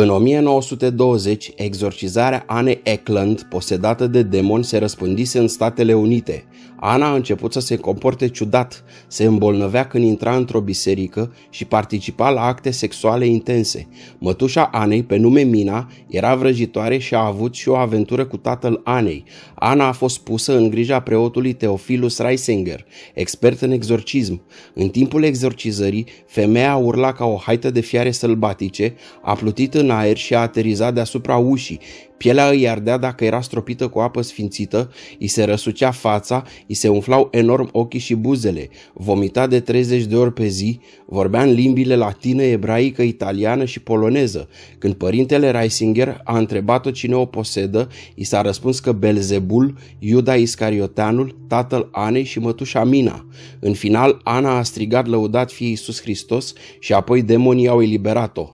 În 1920, exorcizarea Anne Eckland, posedată de demon, se răspândise în Statele Unite. Ana a început să se comporte ciudat, se îmbolnăvea când intra într-o biserică și participa la acte sexuale intense. Mătușa Anei, pe nume Mina, era vrăjitoare și a avut și o aventură cu tatăl Anei. Ana a fost pusă în grija preotului Teofilus Reisinger, expert în exorcism. În timpul exorcizării, femeia urla ca o haită de fiare sălbatice, a plutit în în aer și a aterizat deasupra ușii. Pielea îi ardea dacă era stropită cu apă sfințită, îi se răsucea fața, îi se umflau enorm ochii și buzele, vomita de 30 de ori pe zi, vorbea în limbile latină, ebraică, italiană și poloneză. Când părintele Reisinger a întrebat-o cine o posedă, i s-a răspuns că Belzebul, Iuda Iscarioteanul, tatăl Anei și mătușa Mina. În final, Ana a strigat lăudat fie Iisus Hristos și apoi demonii au eliberat-o.